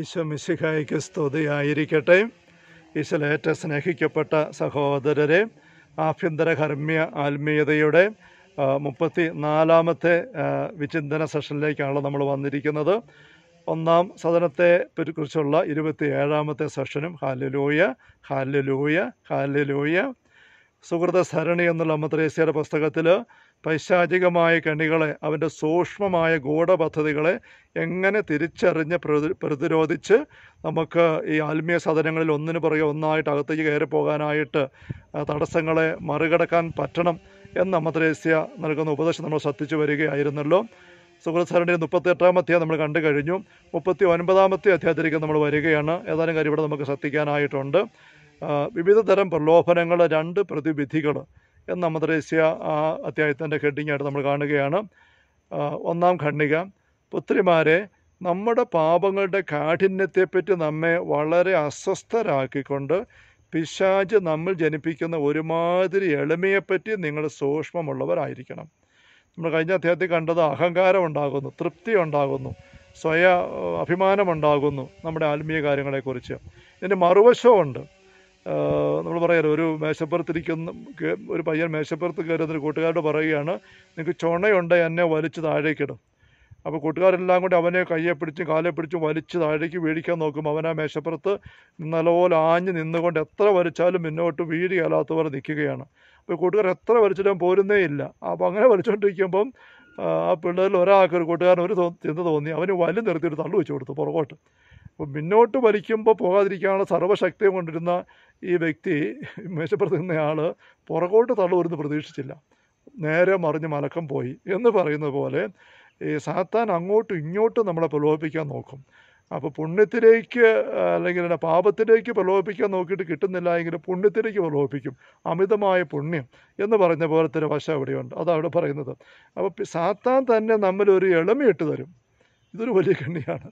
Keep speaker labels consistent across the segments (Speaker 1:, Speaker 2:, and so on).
Speaker 1: ഈശോ മിശിഹായിക്ക് സ്തുതിയായിരിക്കട്ടെ ഈശോലേറ്റ സ്നേഹിക്കപ്പെട്ട സഹോദരരെ ആഭ്യന്തര ഹർമ്മ്യ ആത്മീയതയുടെ മുപ്പത്തി നാലാമത്തെ വിചിന്തന സെഷനിലേക്കാണ് നമ്മൾ വന്നിരിക്കുന്നത് ഒന്നാം സദനത്തെ കുറിച്ചുള്ള ഇരുപത്തി ഏഴാമത്തെ സെഷനും ഹാലുലൂയ ഹാലുലൂയ ഹാലുലൂയ സുഹൃത സരണി എന്നുള്ള അമ്മത്രേസ്യയുടെ പുസ്തകത്തിൽ പൈശാചികമായ കണികളെ അവൻ്റെ സൂക്ഷ്മമായ ഗൂഢപദ്ധതികളെ എങ്ങനെ തിരിച്ചറിഞ്ഞ് പ്രതിരോധിച്ച് നമുക്ക് ഈ ആത്മീയ സാധനങ്ങളിൽ ഒന്നിന് പുറകെ ഒന്നായിട്ട് അകത്തേക്ക് കയറി പോകാനായിട്ട് തടസ്സങ്ങളെ മറികടക്കാൻ പറ്റണം എന്ന് അമ്മത്രേസ്യ നൽകുന്ന ഉപദേശം നമ്മൾ ശ്രദ്ധിച്ചു വരികയായിരുന്നല്ലോ സുഹൃത്സരണി മുപ്പത്തി അധ്യായം നമ്മൾ കണ്ടു കഴിഞ്ഞു മുപ്പത്തി ഒൻപതാമത്തെ അധ്യായത്തിലേക്ക് നമ്മൾ വരികയാണ് ഏതാനും കാര്യം ഇവിടെ നമുക്ക് ശ്രദ്ധിക്കാനായിട്ടുണ്ട് വിവിധ തരം പ്രലോഭനങ്ങൾ രണ്ട് പ്രതിവിധികൾ എന്ന മദ്രേസ്യ അധ്യായത്തിൻ്റെ ഹെഡിങ്ങായിട്ട് നമ്മൾ കാണുകയാണ് ഒന്നാം ഖണ്ണിക പുത്രിമാരെ നമ്മുടെ പാപങ്ങളുടെ കാഠിന്യത്തെപ്പറ്റി നമ്മെ വളരെ അസ്വസ്ഥരാക്കിക്കൊണ്ട് പിശാജ് നമ്മൾ ജനിപ്പിക്കുന്ന ഒരുമാതിരി എളിമയെപ്പറ്റി നിങ്ങൾ സൂക്ഷ്മമുള്ളവരായിരിക്കണം നമ്മൾ കഴിഞ്ഞ അധ്യായത്തിൽ കണ്ടത് അഹങ്കാരം ഉണ്ടാകുന്നു തൃപ്തി ഉണ്ടാകുന്നു സ്വയ അഭിമാനമുണ്ടാകുന്നു നമ്മുടെ ആത്മീയ കാര്യങ്ങളെക്കുറിച്ച് ഇതിൻ്റെ മറുവശമുണ്ട് നമ്മൾ പറയാമല്ലോ ഒരു മേശപ്പുറത്തിരിക്കുന്ന ഒരു പയ്യൻ മേശപ്പുറത്ത് കയറുന്ന ഒരു കൂട്ടുകാരോട് പറയുകയാണ് നിങ്ങൾക്ക് ചുണയുണ്ട് എന്നെ വലിച്ച് താഴേക്കിടും അപ്പോൾ കൂട്ടുകാരെല്ലാം കൂടി അവനെ കയ്യെ പിടിച്ചും കാലെ പിടിച്ചും വലിച്ച് താഴേക്ക് വീഴിക്കാൻ നോക്കും അവൻ ആ മേശപ്പുറത്ത് നല്ലപോലെ ആഞ്ഞ് നിന്നുകൊണ്ട് എത്ര വലിച്ചാലും മുന്നോട്ട് വീഴുകയല്ലാത്തവർ നിൽക്കുകയാണ് അപ്പോൾ കൂട്ടുകാർ എത്ര വലിച്ചാലും പോരുന്നേ ഇല്ല അപ്പോൾ അങ്ങനെ വലിച്ചുകൊണ്ടിരിക്കുമ്പം ആ പിള്ളേരിൽ ഒരാൾക്ക് ഒരു കൂട്ടുകാരൻ ഒരു ചിന്ത തോന്നി അവന് വലി നിർത്തിയിട്ട് തള്ളു വെച്ച് കൊടുത്തു പുറകോട്ട് അപ്പോൾ മുന്നോട്ട് വലിക്കുമ്പോൾ പോകാതിരിക്കാനുള്ള സർവ്വശക്തിയും കൊണ്ടിരുന്ന ഈ വ്യക്തി ആൾ പുറകോട്ട് തള്ളുവരുന്ന് പ്രതീക്ഷിച്ചില്ല നേരെ മറിഞ്ഞ് മലക്കം പോയി എന്ന് പറയുന്ന പോലെ ഈ സാത്താൻ അങ്ങോട്ടും ഇങ്ങോട്ടും നമ്മളെ പ്രലോഭിപ്പിക്കാൻ നോക്കും അപ്പോൾ പുണ്യത്തിലേക്ക് അല്ലെങ്കിൽ എൻ്റെ പാപത്തിലേക്ക് പ്രലോഭിപ്പിക്കാൻ നോക്കിയിട്ട് കിട്ടുന്നില്ല എങ്കിൽ പുണ്യത്തിലേക്ക് പ്രലോഭിപ്പിക്കും അമിതമായ പുണ്യം എന്ന് പറഞ്ഞ പോലത്തെ ഒരു വശം അവിടെയുണ്ട് അതവിടെ പറയുന്നത് അപ്പോൾ സാത്താൻ തന്നെ നമ്മളൊരു എളിമയിട്ട് തരും ഇതൊരു വലിയ കണ്ണിയാണ്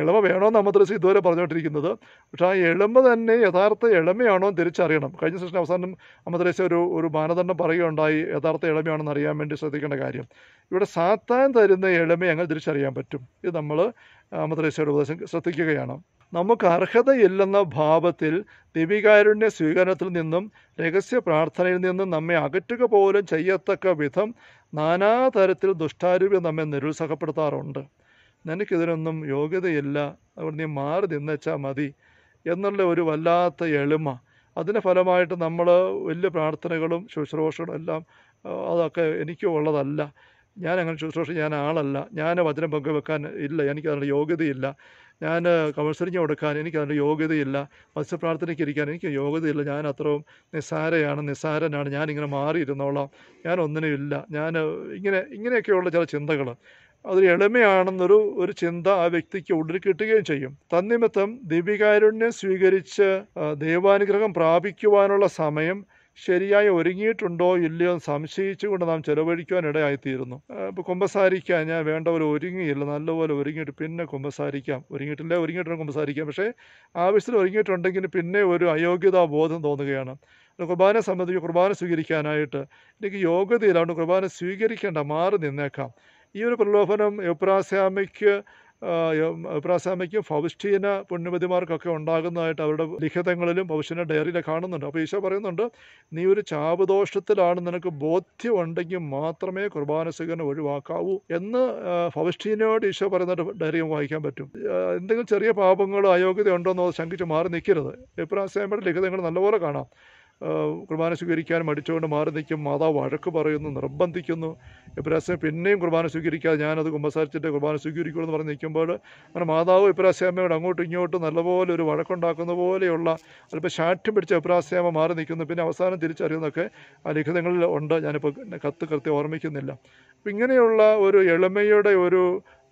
Speaker 1: എളമ വേണമെന്ന് അമ്മദ്രസ ഇതുവരെ പറഞ്ഞുകൊണ്ടിരിക്കുന്നത് പക്ഷേ ആ എളമ തന്നെ യഥാർത്ഥ എളമയാണോ എന്ന് തിരിച്ചറിയണം കഴിഞ്ഞ സെഷൻ അവസാനം അമ്മദ്രസ ഒരു ഒരു മാനദണ്ഡം പറയുകയുണ്ടായി യഥാർത്ഥ എളമയാണെന്ന് അറിയാൻ വേണ്ടി ശ്രദ്ധിക്കേണ്ട കാര്യം ഇവിടെ സാത്താൻ തരുന്ന എളമ അങ്ങനെ തിരിച്ചറിയാൻ പറ്റും ഇത് നമ്മൾ അമ്മദ്രസയുടെ ഉപദേശം ശ്രദ്ധിക്കുകയാണ് നമുക്ക് അർഹതയില്ലെന്ന ഭാവത്തിൽ ദിവികാരുണ്യ സ്വീകരണത്തിൽ നിന്നും രഹസ്യ പ്രാർത്ഥനയിൽ നിന്നും നമ്മെ അകറ്റുക പോലും ചെയ്യത്തക്ക വിധം നാനാതരത്തിൽ ദുഷ്ടാരൂപ്യം നമ്മെ നിരുത്സാഹപ്പെടുത്താറുണ്ട് നിനക്കിതിനൊന്നും യോഗ്യതയില്ല അതുകൊണ്ട് നീ മാറി നിന്നെച്ചാൽ മതി എന്നുള്ള ഒരു വല്ലാത്ത എളിമ അതിന് ഫലമായിട്ട് നമ്മൾ വലിയ പ്രാർത്ഥനകളും ശുശ്രൂഷകളും എല്ലാം അതൊക്കെ എനിക്ക് ഉള്ളതല്ല ഞാൻ അങ്ങനെ ശുശ്രൂഷ ഞാൻ ആളല്ല ഞാൻ വചനം പങ്കുവെക്കാൻ ഇല്ല എനിക്ക് അതിൻ്റെ യോഗ്യതയില്ല ഞാൻ കൗൺസിലിംഗ് കൊടുക്കാൻ എനിക്ക് അതിൻ്റെ യോഗ്യതയില്ല മത്സ്യപ്രാർത്ഥനയ്ക്ക് ഇരിക്കാൻ എനിക്ക് യോഗ്യതയില്ല ഞാൻ അത്രയും നിസ്സാരയാണ് നിസ്സാരനാണ് ഞാനിങ്ങനെ മാറിയിരുന്നോളാം ഞാൻ ഒന്നിനും ഇല്ല ഞാൻ ഇങ്ങനെ ഇങ്ങനെയൊക്കെയുള്ള ചില ചിന്തകൾ അത് എളിമയാണെന്നൊരു ഒരു ചിന്ത ആ വ്യക്തിക്ക് ഉള്ളിൽ കിട്ടുകയും ചെയ്യും തന്നിമിത്തം ദിവികാരുണ്യം സ്വീകരിച്ച് ദൈവാനുഗ്രഹം പ്രാപിക്കുവാനുള്ള സമയം ശരിയായി ഒരുങ്ങിയിട്ടുണ്ടോ ഇല്ലയോ സംശയിച്ചുകൊണ്ട് നാം ചെലവഴിക്കുവാൻ ഇടയായിത്തീരുന്നു ഇപ്പോൾ കുമ്പസാരിക്കാൻ ഞാൻ വേണ്ട പോലെ ഒരുങ്ങിയില്ല നല്ലപോലെ ഒരുങ്ങിയിട്ട് പിന്നെ കുമ്പസാരിക്കാം ഒരുങ്ങിയിട്ടില്ല ഒരുങ്ങിയിട്ടാണ് കുമ്പസാരിക്കാം പക്ഷേ ആവശ്യത്തിൽ ഒരുങ്ങിയിട്ടുണ്ടെങ്കിൽ പിന്നെ ഒരു അയോഗ്യതാ ബോധം തോന്നുകയാണ് കുർബാന സംബന്ധിച്ച് കുർബാന സ്വീകരിക്കാനായിട്ട് എനിക്ക് യോഗ്യതയിലാണ് കുർബാന സ്വീകരിക്കേണ്ട മാറി നിന്നേക്കാം ഈ ഒരു പ്രലോഭനം എബ്രാസാമയ്ക്ക് പ്രാസാമയ്ക്കും ഫൗസ്റ്റീന പുണ്യമതിമാർക്കൊക്കെ ഉണ്ടാകുന്നതായിട്ട് അവരുടെ ലിഖിതങ്ങളിലും പൗസ്റ്റീന ഡയറിയിലും കാണുന്നുണ്ട് അപ്പോൾ ഈശോ പറയുന്നുണ്ട് നീ ഒരു ചാപദോഷത്തിലാണ് നിനക്ക് ബോധ്യമുണ്ടെങ്കിൽ മാത്രമേ കുർബാന ഒഴിവാക്കാവൂ എന്ന് ഫൗസ്റ്റീനയോട് ഈശോ പറയുന്ന ഡയറിയും വായിക്കാൻ പറ്റും എന്തെങ്കിലും ചെറിയ പാപങ്ങളോ അയോഗ്യത ഉണ്ടോ എന്ന് ശങ്കിച്ച് മാറി നിൽക്കരുത് എബ്രാസാമയുടെ ലിഖിതങ്ങൾ നല്ലപോലെ കാണാം കുർബാന സ്വീകരിക്കാൻ മടിച്ചുകൊണ്ട് മാറി നിൽക്കും മാതാവ് വഴക്ക് പറയുന്നു നിർബന്ധിക്കുന്നു ഇബ്രാഹിം പിന്നെയും കുർബാന സ്വീകരിക്കാതെ ഞാനത് കുമ്പസാരിച്ചിട്ട് കുർബാന എന്ന് പറഞ്ഞ് നിൽക്കുമ്പോൾ അങ്ങനെ മാതാവ് ഇപ്രാശ്യാമ്മയോട് അങ്ങോട്ടും ഇങ്ങോട്ടും നല്ലപോലെ ഒരു വഴക്കുണ്ടാക്കുന്ന പോലെയുള്ള അല്പം ശാഠ്യം പിടിച്ച ഇപ്രാശ്യാമ്മ മാറി നിൽക്കുന്നു പിന്നെ അവസാനം തിരിച്ചറിയുന്നൊക്കെ ആ ലിഖിതങ്ങളിൽ ഉണ്ട് ഞാനിപ്പോൾ കത്ത് കൃത്യം ഓർമ്മിക്കുന്നില്ല അപ്പം ഇങ്ങനെയുള്ള ഒരു എളിമയുടെ ഒരു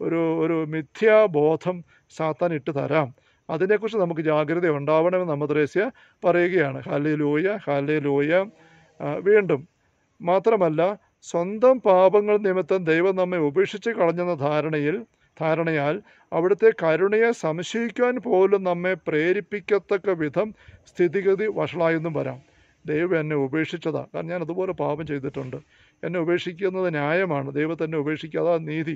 Speaker 1: ഒരു ഒരു മിഥ്യാബോധം സാത്താൻ ഇട്ട് തരാം അതിനെക്കുറിച്ച് നമുക്ക് ജാഗ്രത ഉണ്ടാവണമെന്ന് അമ്മദ്രേസ്യ പറയുകയാണ് ഹലേ ലൂയ ഹലേ ലൂയ വീണ്ടും മാത്രമല്ല സ്വന്തം പാപങ്ങൾ നിമിത്തം ദൈവം നമ്മെ ഉപേക്ഷിച്ച് കളഞ്ഞെന്ന ധാരണയിൽ ധാരണയാൽ അവിടുത്തെ കരുണയെ സംശയിക്കാൻ പോലും നമ്മെ പ്രേരിപ്പിക്കത്തക്ക വിധം സ്ഥിതിഗതി വഷളായെന്നും വരാം ദൈവം എന്നെ ഉപേക്ഷിച്ചതാ കാരണം ഞാൻ അതുപോലെ പാപം ചെയ്തിട്ടുണ്ട് എന്നെ ഉപേക്ഷിക്കുന്നത് ന്യായമാണ് ദൈവം തന്നെ ഉപേക്ഷിക്കുക അതാ നീതി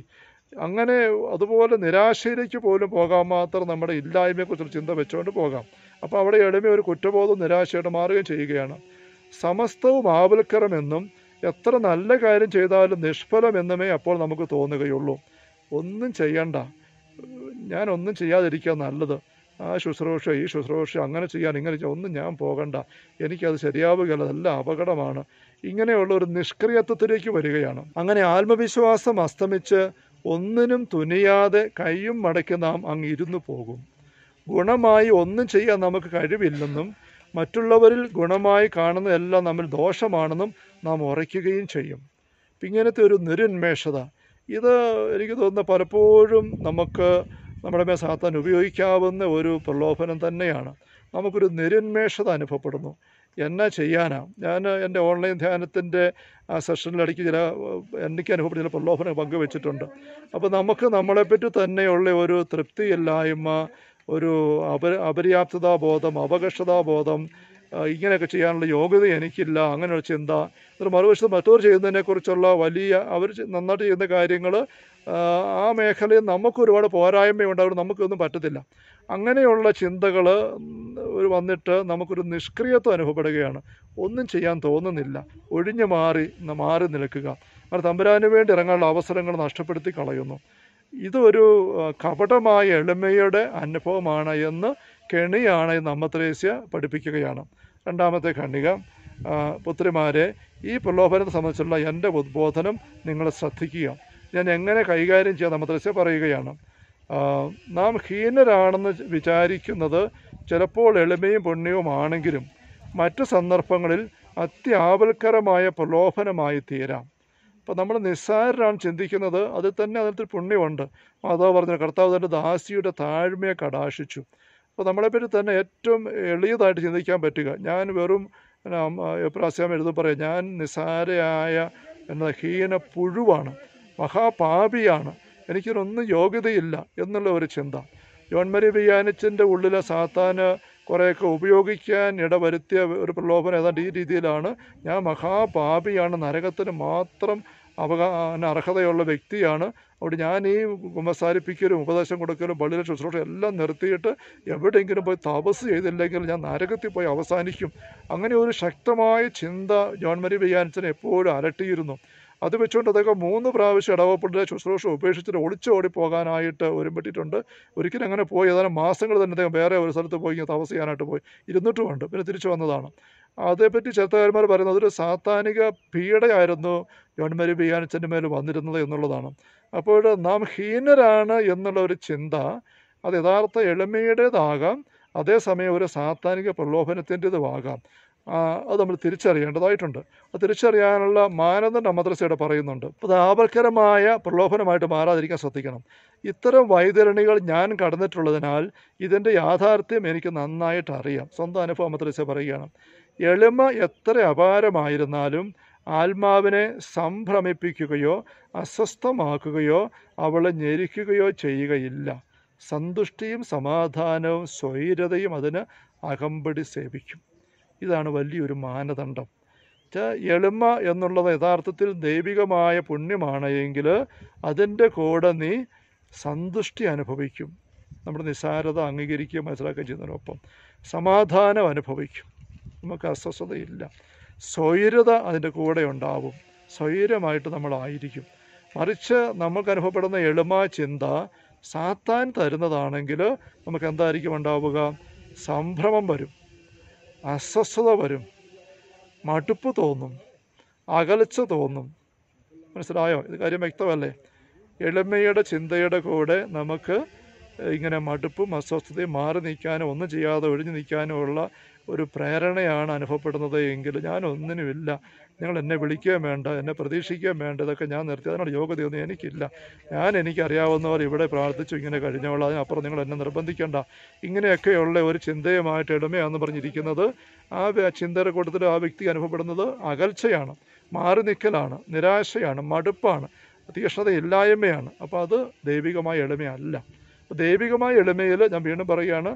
Speaker 1: അങ്ങനെ അതുപോലെ നിരാശയിലേക്ക് പോലും പോകാൻ മാത്രം നമ്മുടെ ഇല്ലായ്മയെക്കുറിച്ചൊരു ചിന്ത വെച്ചുകൊണ്ട് പോകാം അപ്പോൾ അവിടെ എളിമ ഒരു കുറ്റബോധം നിരാശയോടെ മാറുകയും ചെയ്യുകയാണ് സമസ്തവും ആവൽക്കരമെന്നും എത്ര നല്ല കാര്യം ചെയ്താലും നിഷ്ഫലം അപ്പോൾ നമുക്ക് തോന്നുകയുള്ളൂ ഒന്നും ചെയ്യണ്ട ഞാനൊന്നും ചെയ്യാതിരിക്കുക നല്ലത് ആ ശുശ്രൂഷ ഈ ശുശ്രൂഷ അങ്ങനെ ചെയ്യാൻ ഇങ്ങനെ ചെയ്യാൻ ഒന്നും ഞാൻ പോകണ്ട എനിക്കത് ശരിയാവുകയല്ല നല്ല അപകടമാണ് ഇങ്ങനെയുള്ള ഒരു നിഷ്ക്രിയത്വത്തിലേക്ക് വരികയാണ് അങ്ങനെ ആത്മവിശ്വാസം അസ്തമിച്ച് ഒന്നിനും തുനിയാതെ കൈയും മടക്കി നാം അങ്ങിരുന്നു പോകും ഗുണമായി ഒന്നും ചെയ്യാൻ നമുക്ക് കഴിവില്ലെന്നും മറ്റുള്ളവരിൽ ഗുണമായി കാണുന്നതെല്ലാം നമ്മൾ ദോഷമാണെന്നും നാം ഉറയ്ക്കുകയും ചെയ്യും ഇങ്ങനത്തെ ഒരു നിരുന്മേഷത ഇത് എനിക്ക് തോന്നുന്ന പലപ്പോഴും നമുക്ക് നമ്മുടെ മേൽ സാത്താൻ ഉപയോഗിക്കാവുന്ന ഒരു പ്രലോഭനം തന്നെയാണ് നമുക്കൊരു നിരുന്മേഷത അനുഭവപ്പെടുന്നു എന്നാ ചെയ്യാനാ ഞാൻ എൻ്റെ ഓൺലൈൻ ധ്യാനത്തിൻ്റെ ആ സെഷനിലിടയ്ക്ക് ചില എനിക്ക് അനുഭവപ്പെട്ട ചില പ്രലോഭനം പങ്കുവെച്ചിട്ടുണ്ട് അപ്പോൾ നമുക്ക് നമ്മളെപ്പറ്റി തന്നെയുള്ള ഒരു തൃപ്തിയില്ലായ്മ ഒരു അപ അപര്യാപ്തതാബോധം അപകർഷതാബോധം ഇങ്ങനെയൊക്കെ ചെയ്യാനുള്ള യോഗ്യത എനിക്കില്ല അങ്ങനെയുള്ള ചിന്ത എന്നിട്ട് മറുവശത്ത് മറ്റവർ ചെയ്യുന്നതിനെക്കുറിച്ചുള്ള വലിയ അവർ നന്നായിട്ട് ചെയ്യുന്ന കാര്യങ്ങൾ ആ മേഖലയിൽ നമുക്ക് ഒരുപാട് പോരായ്മയുണ്ട് അതുകൊണ്ട് നമുക്കൊന്നും പറ്റത്തില്ല അങ്ങനെയുള്ള ചിന്തകൾ ഒരു വന്നിട്ട് നമുക്കൊരു നിഷ്ക്രിയത്വം അനുഭവപ്പെടുകയാണ് ഒന്നും ചെയ്യാൻ തോന്നുന്നില്ല ഒഴിഞ്ഞു മാറി മാറി നിൽക്കുക അങ്ങനെ തമ്പുരാനു വേണ്ടി ഇറങ്ങാനുള്ള അവസരങ്ങൾ നഷ്ടപ്പെടുത്തി കളയുന്നു ഇതൊരു കപടമായ എളിമയുടെ അനുഭവമാണ് എന്ന് കെണിയാണ് ഇന്ന് അമ്മത്രേസ്യ പഠിപ്പിക്കുകയാണ് രണ്ടാമത്തെ ഖണ്ഡിക പുത്രിമാരെ ഈ പ്രലോഭനത്തെ സംബന്ധിച്ചുള്ള എൻ്റെ ഉദ്ബോധനം നിങ്ങൾ ശ്രദ്ധിക്കുക ഞാൻ എങ്ങനെ കൈകാര്യം ചെയ്യാൻ അമ്മത്രേസ്യ പറയുകയാണ് നാം ഹീനരാണെന്ന് വിചാരിക്കുന്നത് ചിലപ്പോൾ എളിമയും പുണ്യവുമാണെങ്കിലും മറ്റു സന്ദർഭങ്ങളിൽ അത്യാവൽക്കരമായ പ്രലോഭനമായി തീരാം അപ്പോൾ നമ്മൾ നിസ്സാരരാണ് ചിന്തിക്കുന്നത് അതിൽ തന്നെ അതിനകത്ത് പുണ്യമുണ്ട് മാധവ് പറഞ്ഞു കർത്താവ് തൻ്റെ ദാസിയുടെ താഴ്മയെ കടാശിച്ചു അപ്പോൾ നമ്മളെപ്പറ്റി തന്നെ ഏറ്റവും എളിയതായിട്ട് ചിന്തിക്കാൻ പറ്റുക ഞാൻ വെറും എപ്രാസ്യം എഴുതി പറയാം ഞാൻ നിസ്സാരയായ എന്ന ഹീന പുഴുവാണ് മഹാപാപിയാണ് എനിക്കൊരൊന്നും യോഗ്യതയില്ല എന്നുള്ള ഒരു ചിന്ത ജോൺമരി ബിയാനിച്ചിൻ്റെ ഉള്ളിലെ സാത്താന് കുറേയൊക്കെ ഉപയോഗിക്കാൻ ഇടവരുത്തിയ ഒരു പ്രലോഭനം ഏതാണ്ട് ഈ രീതിയിലാണ് ഞാൻ മഹാപാപിയാണ് നരകത്തിന് മാത്രം അവകാ അർഹതയുള്ള വ്യക്തിയാണ് അവിടെ ഞാൻ ഈ കുമ്പസാരിപ്പിക്കലും ഉപദേശം കൊടുക്കലും പള്ളിയിലെ ശുശ്രൂഷ എല്ലാം നിർത്തിയിട്ട് എവിടെയെങ്കിലും പോയി തപസ് ചെയ്തില്ലെങ്കിൽ ഞാൻ നരകത്തിൽ പോയി അവസാനിക്കും അങ്ങനെ ഒരു ശക്തമായ ചിന്ത ജോൺ മരി ബിയാൻസിനെ എപ്പോഴും അലട്ടിയിരുന്നു അത് വെച്ചുകൊണ്ട് അദ്ദേഹം മൂന്ന് പ്രാവശ്യം ഇടവപ്പള്ളിയിലെ ശുശ്രൂഷ ഉപേക്ഷിച്ചിട്ട് ഒളിച്ചോടി പോകാനായിട്ട് ഒരുമ്പെട്ടിട്ടുണ്ട് ഒരിക്കലും അങ്ങനെ പോയി ഏതാനും മാസങ്ങൾ തന്നെ അദ്ദേഹം വേറെ ഒരു സ്ഥലത്ത് പോയി ഇങ്ങനെ തപസ് പോയി ഉണ്ട് പിന്നെ തിരിച്ചു വന്നതാണ് അതേപ്പറ്റി ചരിത്രകാരന്മാർ പറയുന്നത് അതൊരു സാത്താനിക പീഡയായിരുന്നു ജോൺമരി ബിയാനച്ചൻ്റെ മേൽ വന്നിരുന്നത് എന്നുള്ളതാണ് അപ്പോൾ നാം ഹീനരാണ് എന്നുള്ള ഒരു ചിന്ത അത് യഥാർത്ഥ എളിമയുടേതാകാം അതേസമയം ഒരു സാത്താനിക പ്രലോഭനത്തിൻ്റെതുമാകാം അത് നമ്മൾ തിരിച്ചറിയേണ്ടതായിട്ടുണ്ട് അത് തിരിച്ചറിയാനുള്ള മാനദണ്ഡം മദ്രസയുടെ പറയുന്നുണ്ട് അപ്പോൾ ലാഭകരമായ പ്രലോഭനമായിട്ട് മാറാതിരിക്കാൻ ശ്രദ്ധിക്കണം ഇത്തരം വൈതരണികൾ ഞാൻ കടന്നിട്ടുള്ളതിനാൽ ഇതിൻ്റെ യാഥാർത്ഥ്യം എനിക്ക് നന്നായിട്ട് അറിയാം സ്വന്തം അനുഭവം മദ്രസ പറയുകയാണ് എളിമ എത്ര അപാരമായിരുന്നാലും ആത്മാവിനെ സംഭ്രമിപ്പിക്കുകയോ അസ്വസ്ഥമാക്കുകയോ അവളെ ഞെരിക്കുകയോ ചെയ്യുകയില്ല സന്തുഷ്ടിയും സമാധാനവും സ്വൈരതയും അതിന് അകമ്പടി സേവിക്കും ഇതാണ് വലിയൊരു മാനദണ്ഡം എളിമ എന്നുള്ളത് യഥാർത്ഥത്തിൽ ദൈവികമായ പുണ്യമാണ് എങ്കിൽ അതിൻ്റെ കൂടെ നീ സന്തുഷ്ടി അനുഭവിക്കും നമ്മുടെ നിസാരത അംഗീകരിക്കുക മനസ്സിലാക്കുകയും ചെയ്യുന്നതിനൊപ്പം സമാധാനം അനുഭവിക്കും നമുക്ക് അസ്വസ്ഥതയില്ല സ്വൈര്യത അതിൻ്റെ കൂടെ ഉണ്ടാവും സ്വൈര്യമായിട്ട് നമ്മളായിരിക്കും മറിച്ച് നമുക്ക് അനുഭവപ്പെടുന്ന എളിമ ചിന്ത സാത്താൻ തരുന്നതാണെങ്കിൽ നമുക്ക് എന്തായിരിക്കും ഉണ്ടാവുക സംഭ്രമം വരും അസ്വസ്ഥത വരും മടുപ്പ് തോന്നും അകലച്ച തോന്നും മനസ്സിലായോ ഇത് കാര്യം വ്യക്തമല്ലേ എളിമയുടെ ചിന്തയുടെ കൂടെ നമുക്ക് ഇങ്ങനെ മടുപ്പും അസ്വസ്ഥതയും മാറി നിൽക്കാനോ ഒന്നും ചെയ്യാതെ ഒഴിഞ്ഞു നിൽക്കാനോ ഉള്ള ഒരു പ്രേരണയാണ് അനുഭവപ്പെടുന്നത് എങ്കിൽ ഒന്നിനുമില്ല നിങ്ങൾ എന്നെ വിളിക്കുകയും വേണ്ട എന്നെ പ്രതീക്ഷിക്കുകയും വേണ്ട ഇതൊക്കെ ഞാൻ നിർത്തി അതിനോട് യോഗ്യതയൊന്നും എനിക്കില്ല ഞാൻ എനിക്കറിയാവുന്നവർ ഇവിടെ പ്രാർത്ഥിച്ചു ഇങ്ങനെ കഴിഞ്ഞോളാം അതിനപ്പുറം നിങ്ങൾ എന്നെ നിർബന്ധിക്കേണ്ട ഇങ്ങനെയൊക്കെയുള്ള ഒരു ചിന്തയുമായിട്ട് ഇടമയാണെന്ന് പറഞ്ഞിരിക്കുന്നത് ആ ചിന്തയുടെ കൂട്ടത്തിൽ ആ വ്യക്തി അനുഭവപ്പെടുന്നത് അകൽച്ചയാണ് മാറി നിൽക്കലാണ് നിരാശയാണ് മടുപ്പാണ് തീക്ഷ്ണത ഇല്ലായ്മയാണ് അപ്പോൾ അത് ദൈവികമായ എളിമയല്ല അപ്പോൾ ദൈവികമായ എളിമയിൽ ഞാൻ വീണ്ടും പറയുകയാണ്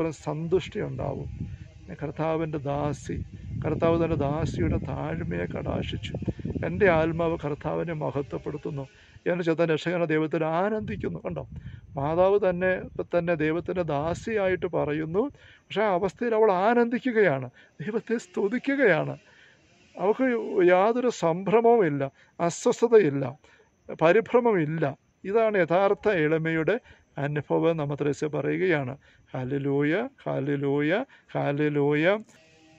Speaker 1: പറഞ്ഞ സന്തുഷ്ടി ഉണ്ടാവും കർത്താവിൻ്റെ ദാസി കർത്താവ് തൻ്റെ ദാസിയുടെ താഴ്മയെ കടാശിച്ചു എൻ്റെ ആത്മാവ് കർത്താവിനെ മഹത്വപ്പെടുത്തുന്നു എൻ്റെ ചെത്ത രക്ഷകന ദൈവത്തിൽ ആനന്ദിക്കുന്നു കണ്ടോ മാതാവ് തന്നെ തന്നെ ദൈവത്തിൻ്റെ ദാസിയായിട്ട് പറയുന്നു പക്ഷെ ആ അവസ്ഥയിൽ അവൾ ആനന്ദിക്കുകയാണ് ദൈവത്തെ സ്തുതിക്കുകയാണ് അവൾക്ക് യാതൊരു സംഭ്രമവുമില്ല അസ്വസ്ഥതയില്ല പരിഭ്രമമില്ല ഇതാണ് യഥാർത്ഥ എളിമയുടെ അനുഭവം നമ്മത്രേസ്യ പറയുകയാണ് ഹാലിലൂയ ഹാലിലൂയ ഹാലിലൂയ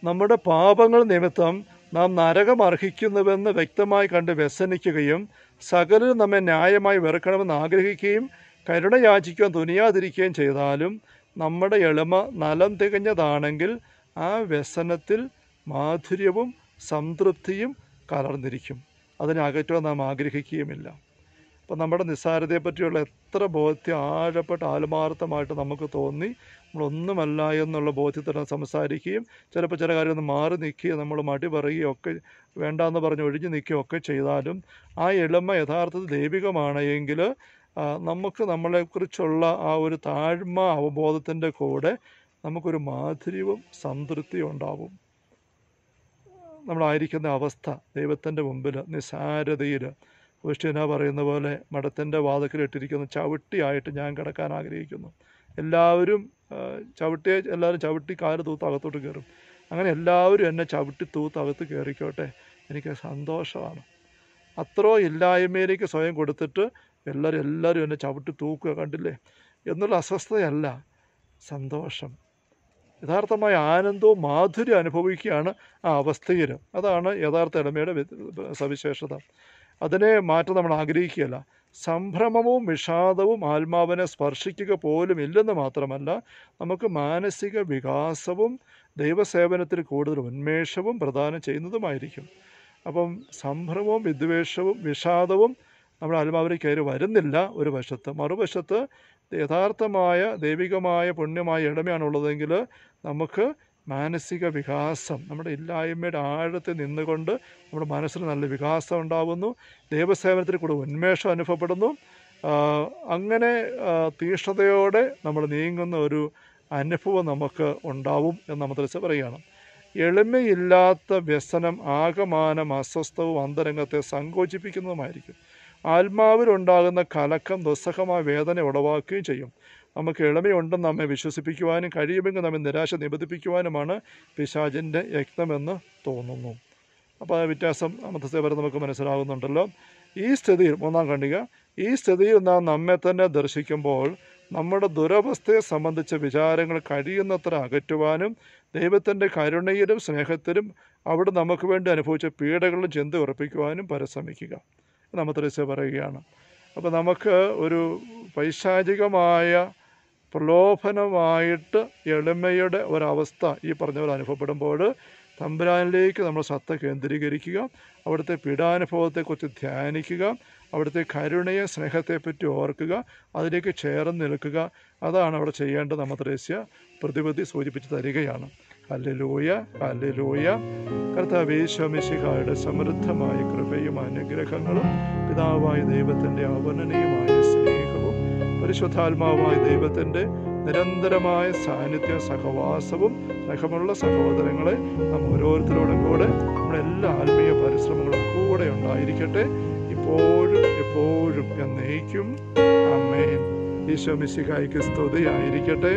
Speaker 1: നമ്മുടെ പാപങ്ങൾ നിമിത്തം നാം നരകം അർഹിക്കുന്നുവെന്ന് വ്യക്തമായി കണ്ട് വ്യസനിക്കുകയും സകലരും നമ്മെ ന്യായമായി വെറുക്കണമെന്ന് ആഗ്രഹിക്കുകയും കരുണ യാചിക്കുവാൻ തുനിയാതിരിക്കുകയും ചെയ്താലും നമ്മുടെ എളിമ നലം തികഞ്ഞതാണെങ്കിൽ ആ വ്യസനത്തിൽ മാധുര്യവും സംതൃപ്തിയും കലർന്നിരിക്കും അതിനെ നാം ആഗ്രഹിക്കുകയുമില്ല അപ്പോൾ നമ്മുടെ നിസ്സാരതയെ പറ്റിയുള്ള എത്ര ബോധ്യം ആഴപ്പെട്ട ആത്മാർത്ഥമായിട്ട് നമുക്ക് തോന്നി നമ്മളൊന്നുമല്ല എന്നുള്ള ബോധ്യത്തിന് സംസാരിക്കുകയും ചിലപ്പോൾ ചില കാര്യമൊന്ന് മാറി നിൽക്കുകയും നമ്മൾ മടി പറയുകയും ഒക്കെ വേണ്ടാന്ന് പറഞ്ഞ് ഒഴിഞ്ഞു നിൽക്കുകയും ഒക്കെ ചെയ്താലും ആ എളിമ യഥാർത്ഥത്തിൽ ദൈവികമാണ് എങ്കിൽ നമുക്ക് നമ്മളെക്കുറിച്ചുള്ള ആ ഒരു താഴ്മ അവബോധത്തിൻ്റെ കൂടെ നമുക്കൊരു മാധുര്യവും സംതൃപ്തിയും ഉണ്ടാവും നമ്മളായിരിക്കുന്ന അവസ്ഥ ദൈവത്തിൻ്റെ മുമ്പിൽ നിസാരതയിൽ ക്രിസ്ത്യന പറയുന്ന പോലെ മഠത്തിൻ്റെ വാതക്കിലിട്ടിരിക്കുന്ന ചവിട്ടിയായിട്ട് ഞാൻ കിടക്കാൻ ആഗ്രഹിക്കുന്നു എല്ലാവരും ചവിട്ടി എല്ലാവരും ചവിട്ടി കാല് തൂത്ത് അകത്തോട്ട് കയറും അങ്ങനെ എല്ലാവരും എന്നെ ചവിട്ടി തൂത്ത് അകത്ത് കയറിക്കോട്ടെ എനിക്ക് സന്തോഷമാണ് അത്രോ ഇല്ലായ്മയിലേക്ക് സ്വയം കൊടുത്തിട്ട് എല്ലാവരും എല്ലാവരും എന്നെ ചവിട്ടി തൂക്കുക കണ്ടില്ലേ എന്നുള്ള അസ്വസ്ഥതയല്ല സന്തോഷം യഥാർത്ഥമായ ആനന്ദവും മാധുര്യം അനുഭവിക്കുകയാണ് ആ അവസ്ഥയിൽ അതാണ് യഥാർത്ഥ ഇടമയുടെ സവിശേഷത അതിനെ മാറ്റം നമ്മൾ ആഗ്രഹിക്കുകയല്ല സംഭ്രമവും വിഷാദവും ആത്മാവിനെ സ്പർശിക്കുക പോലും ഇല്ലെന്ന് മാത്രമല്ല നമുക്ക് മാനസിക വികാസവും ദൈവസേവനത്തിൽ കൂടുതൽ ഉന്മേഷവും പ്രദാനം ചെയ്യുന്നതുമായിരിക്കും അപ്പം സംഭ്രമവും വിദ്വേഷവും വിഷാദവും നമ്മുടെ ആത്മാവിന് കയറി വരുന്നില്ല ഒരു വശത്ത് മറുവശത്ത് യഥാർത്ഥമായ ദൈവികമായ പുണ്യമായ ഇടമയാണുള്ളതെങ്കിൽ നമുക്ക് മാനസിക വികാസം നമ്മുടെ ഇല്ലായ്മയുടെ ആഴത്തിൽ നിന്നുകൊണ്ട് നമ്മുടെ മനസ്സിന് നല്ല വികാസം ഉണ്ടാകുന്നു ദൈവസേവനത്തിന് കൂടെ ഉന്മേഷം അനുഭവപ്പെടുന്നു അങ്ങനെ തീഷ്ണതയോടെ നമ്മൾ നീങ്ങുന്ന ഒരു അനുഭവം നമുക്ക് ഉണ്ടാവും എന്ന് നമ്മൾ തിരിച്ച് പറയുകയാണ് എളിമയില്ലാത്ത വ്യസനം ആകമാനം അസ്വസ്ഥവും അന്തരംഗത്തെ സങ്കോചിപ്പിക്കുന്നതുമായിരിക്കും ആത്മാവിലുണ്ടാകുന്ന കലക്കം ദുസ്സഹമായ വേദന ഉളവാക്കുകയും ചെയ്യും നമുക്ക് ഇളമയുണ്ടെന്ന് നമ്മെ വിശ്വസിപ്പിക്കുവാനും കഴിയുമെങ്കിൽ നമ്മെ നിരാശ നിബന്ധിപ്പിക്കുവാനുമാണ് പിശാചിൻ്റെ യജ്ഞമെന്ന് തോന്നുന്നു അപ്പോൾ ആ വ്യത്യാസം അന്നത്തെ വരെ നമുക്ക് മനസ്സിലാകുന്നുണ്ടല്ലോ ഈ സ്ഥിതിയിൽ മൂന്നാം കണ്ണിക ഈ സ്ഥിതിയിൽ നാം നമ്മെ തന്നെ ദർശിക്കുമ്പോൾ നമ്മുടെ ദുരവസ്ഥയെ സംബന്ധിച്ച വിചാരങ്ങൾ കഴിയുന്നത്ര അകറ്റുവാനും ദൈവത്തിൻ്റെ കരുണയിലും സ്നേഹത്തിലും അവിടെ നമുക്ക് വേണ്ടി അനുഭവിച്ച പീഡകളും ചിന്ത ഉറപ്പിക്കുവാനും പരിശ്രമിക്കുക നമ്മത്രേസ്യ പറയുകയാണ് അപ്പോൾ നമുക്ക് ഒരു പൈശാചികമായ പ്രലോഭനമായിട്ട് എളിമയുടെ ഒരവസ്ഥ ഈ പറഞ്ഞവർ അനുഭവപ്പെടുമ്പോൾ തമ്പുരാനിലേക്ക് നമ്മൾ ശ്രദ്ധ കേന്ദ്രീകരിക്കുക അവിടുത്തെ പീഡാനുഭവത്തെക്കുറിച്ച് ധ്യാനിക്കുക അവിടുത്തെ കരുണയെ സ്നേഹത്തെപ്പറ്റി ഓർക്കുക അതിലേക്ക് ചേർന്ന് നിൽക്കുക അതാണ് അവിടെ ചെയ്യേണ്ടത് നമ്മുടെ ത്രേസ്യ പ്രതിവിധി സൂചിപ്പിച്ച് തരികയാണ് അല്ലലൂയ അല്ലലൂയ കർത്താവേശ്വമിശിഹായുടെ സമൃദ്ധമായ കൃപയും അനുഗ്രഹങ്ങളും പിതാവായ ദൈവത്തിൻ്റെ അവനനയുമായി പരിശുദ്ധാത്മാവായ ദൈവത്തിൻ്റെ നിരന്തരമായ സാന്നിധ്യ സഹവാസവും സഹമുള്ള സഹോദരങ്ങളെ നാം ഓരോരുത്തരോടും കൂടെ നമ്മുടെ എല്ലാ ആത്മീയ പരിശ്രമങ്ങളും കൂടെ ഉണ്ടായിരിക്കട്ടെ ഇപ്പോഴും എപ്പോഴും എന്നേക്കും അമ്മേൻ ഈശോ മിശിഖായ്ക്ക് സ്തുതിയായിരിക്കട്ടെ